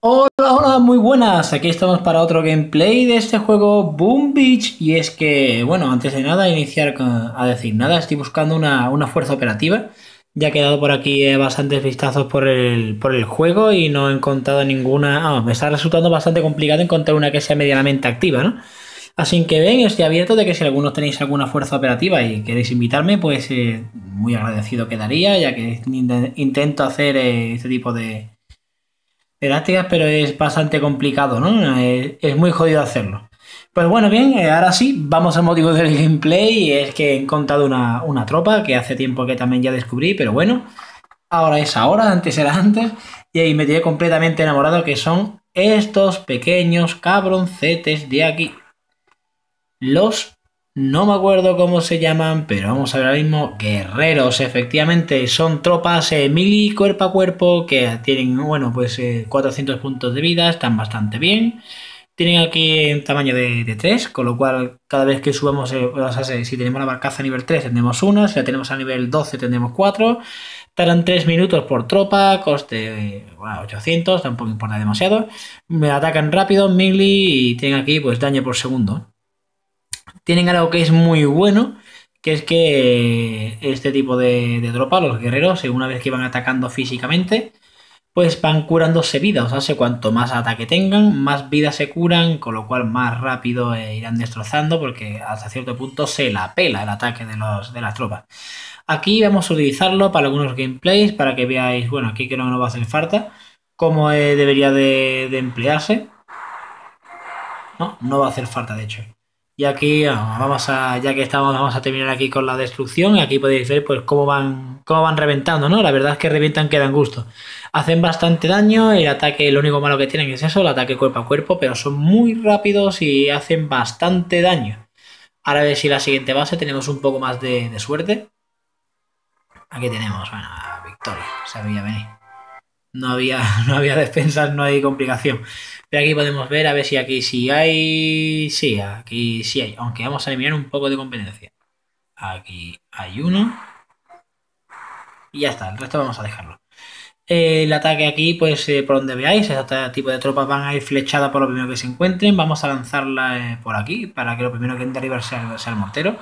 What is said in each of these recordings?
Hola, hola, muy buenas. Aquí estamos para otro gameplay de este juego Boom Beach. Y es que, bueno, antes de nada, iniciar a decir nada. Estoy buscando una, fuerza operativa. Ya he quedado por aquí eh, bastantes vistazos por el, juego y no he encontrado ninguna. Ah, me está resultando bastante complicado encontrar una que sea medianamente activa, ¿no? Así que ven, estoy abierto de que si algunos tenéis alguna fuerza operativa y queréis invitarme, pues eh, muy agradecido quedaría, ya que intento hacer eh, este tipo de, pero es bastante complicado, ¿no? Es, muy jodido hacerlo. Pues bueno, bien, eh, ahora sí, vamos al motivo del gameplay. Es que he encontrado una, una tropa que hace tiempo que también ya descubrí, pero bueno, ahora es ahora, antes era antes, y ahí me tiré completamente enamorado que son estos pequeños cabroncetes de aquí. Los no me acuerdo cómo se llaman, pero vamos a ver ahora mismo. Guerreros, efectivamente, son tropas melee eh, mili cuerpo a cuerpo que tienen, bueno, pues 400 eh, puntos de vida, están bastante bien. Tienen aquí un tamaño de, 3, con lo cual cada vez que subamos, eh, si tenemos la barcaza a nivel 3 tendremos una, si la tenemos a nivel 12 tendremos 4. Tardan 3 minutos por tropa, coste bueno, 800, tampoco importa demasiado. Me atacan rápido, mili y tienen aquí pues daño por segundo tienen algo que es muy bueno, que es que este tipo de, de tropa, los guerreros, una vez que van atacando físicamente, pues van curándose vida. O sea, cuanto más ataque tengan, más vida se curan, con lo cual más rápido eh, irán destrozando, porque hasta cierto punto se la pela el ataque de, las tropas. Aquí vamos a utilizarlo para algunos gameplays, para que veáis, bueno, aquí creo que no va a hacer falta, cómo eh, debería de, de emplearse. No, no va a hacer falta, de hecho. Y aquí vamos a, ya que estamos, vamos a terminar aquí con la destrucción. Y aquí podéis ver pues cómo van, cómo van reventando, ¿no? La verdad es que revientan que dan gusto. Hacen bastante daño, el ataque, lo único malo que tienen es eso, el ataque cuerpo a cuerpo, pero son muy rápidos y hacen bastante daño. Ahora a ver si la siguiente base tenemos un poco más de, suerte. Aquí tenemos, bueno, victoria, se venir no había, no había defensas, no hay complicación. Pero aquí podemos ver a ver si aquí sí hay. Sí, aquí sí hay. Aunque vamos a eliminar un poco de competencia. Aquí hay uno. Y ya está, el resto vamos a dejarlo. Eh, el ataque aquí, pues eh, por donde veáis, este tipo de tropas van a ir flechadas por lo primero que se encuentren. Vamos a lanzarla eh, por aquí, para que lo primero que entre arriba sea, sea el mortero.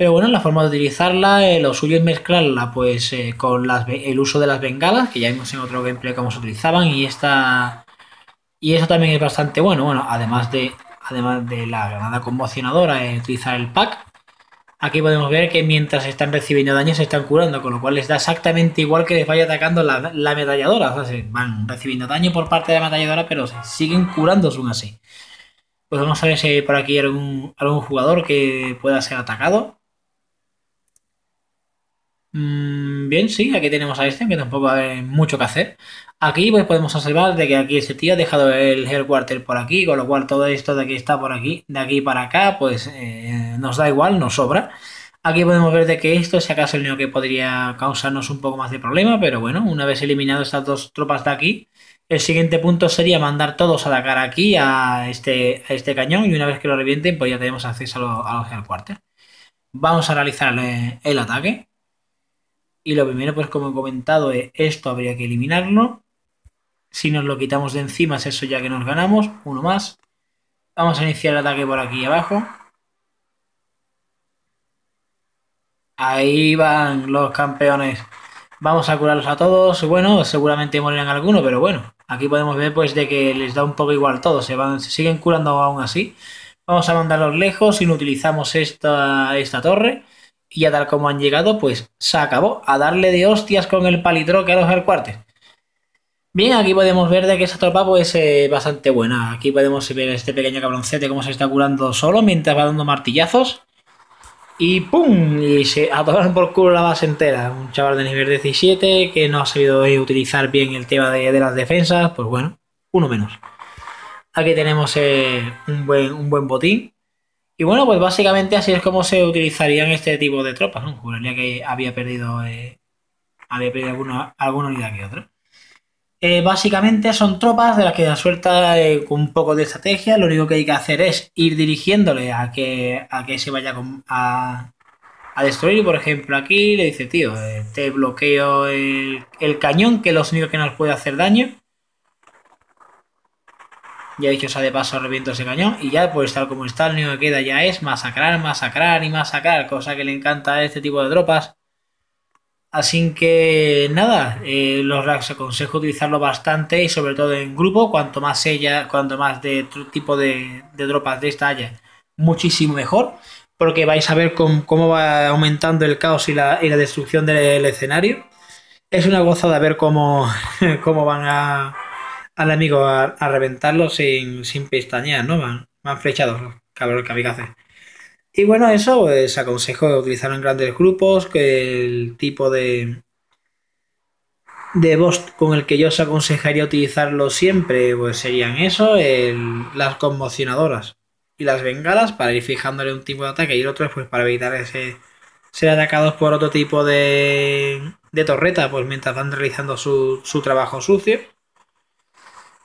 Pero bueno, la forma de utilizarla, eh, lo suyo es mezclarla pues eh, con el uso de las bengalas, que ya vimos en otro gameplay cómo se utilizaban, y Y eso también es bastante bueno. Bueno, además de, además de la granada conmocionadora, eh, utilizar el pack. Aquí podemos ver que mientras están recibiendo daño se están curando, con lo cual les da exactamente igual que les vaya atacando la, la metalladora. O sea, van recibiendo daño por parte de la metalladora, pero siguen curando aún así. Pues vamos a ver si por aquí algún, algún jugador que pueda ser atacado. Mm, bien, sí, aquí tenemos a este, que tampoco haber mucho que hacer. Aquí pues podemos observar de que aquí ese tío ha dejado el headquarter por aquí, con lo cual todo esto de aquí está por aquí, de aquí para acá, pues eh, nos da igual, nos sobra. Aquí podemos ver de que esto es acaso el único que podría causarnos un poco más de problema, pero bueno, una vez eliminado estas dos tropas de aquí, el siguiente punto sería mandar todos a la cara aquí a este, este cañón y una vez que lo revienten, pues ya tenemos acceso a, lo, Vamos a realizar eh, el ataque. Y lo primero, pues como he comentado, esto habría que eliminarlo. Si nos lo quitamos de encima es eso ya que nos ganamos. Uno más. Vamos a iniciar el ataque por aquí abajo. Ahí van los campeones. Vamos a curarlos a todos. Bueno, seguramente morirán algunos, pero bueno. Aquí podemos ver pues de que les da un poco igual todo. Se, van, se siguen curando aún así. Vamos a mandarlos lejos. no esta, esta torre y a tal como han llegado, pues se acabó. A darle de hostias con el palitroque que a los cuartel. Bien, aquí podemos ver de que esa tropa pues es eh, bastante buena. Aquí podemos ver este pequeño cabroncete cómo se está curando solo mientras va dando martillazos. Y ¡pum! Y se atoran por culo la base entera. Un chaval de nivel 17 que no ha sabido utilizar bien el tema de, las defensas. Pues bueno, uno menos. Aquí tenemos eh, un, buen, un buen botín. Y bueno, pues básicamente así es como se utilizarían este tipo de tropas, ¿no? que había perdido, eh, había perdido alguna, alguna unidad que otra. Eh, básicamente son tropas de las que suelta eh, con un poco de estrategia. Lo único que hay que hacer es ir dirigiéndole a que, que se vaya a, a, destruir. Por ejemplo, aquí le dice, tío, eh, te bloqueo el, el, cañón, que es lo único que nos puede hacer daño. Ya dicho sea de paso, reviento ese cañón. Y ya pues tal como está, el único que queda ya es masacrar, masacrar y masacrar. Cosa que le encanta a este tipo de tropas. Así que nada, eh, los racks aconsejo utilizarlo bastante y sobre todo en grupo. Cuanto más ella, cuanto más de tipo de, de tropas de esta haya, muchísimo mejor. Porque vais a ver cómo, va aumentando el caos y la, destrucción del escenario. Es una gozada ver cómo, cómo van a al amigo a, reventarlo sin, sin pestañear, ¿no? Van han, flechado los cabrones que había que hacer. Y bueno, eso pues aconsejo utilizarlo en grandes grupos, que el tipo de, de boss con el que yo os aconsejaría utilizarlo siempre, pues serían eso, las conmocionadoras y las bengalas para ir fijándole un tipo de ataque y el otro pues para evitar ese ser atacados por otro tipo de, de torreta, pues mientras van realizando su, su trabajo sucio.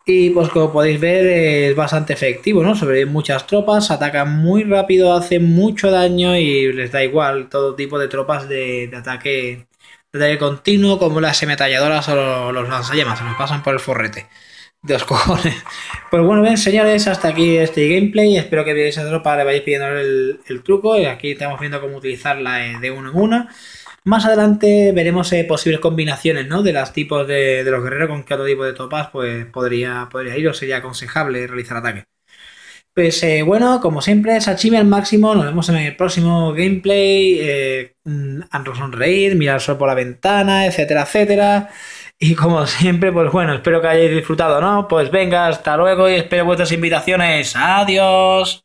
Y pues como podéis ver es bastante efectivo, ¿no? sobre muchas tropas, atacan muy rápido, hacen mucho daño y les da igual todo tipo de tropas de, ataque de ataque continuo, como las semetalladoras o los lanzallamas, se nos pasan por el forrete. De los cojones. Pues bueno, bien, señores, hasta aquí este gameplay. Espero que veáis esa tropa, le vayáis pidiendo el, truco. Y aquí estamos viendo cómo utilizarla eh, de uno en una. Más adelante veremos eh, posibles combinaciones, ¿no? De los tipos de, los guerreros con qué otro tipo de topas pues, podría, podría ir o sería aconsejable realizar ataque Pues eh, bueno, como siempre, Sachime al máximo. Nos vemos en el próximo gameplay. Eh, mm, Andro sonreír, mirar solo por la ventana, etcétera, etcétera. Y como siempre, pues bueno, espero que hayáis disfrutado, ¿no? Pues venga, hasta luego y espero vuestras invitaciones. Adiós.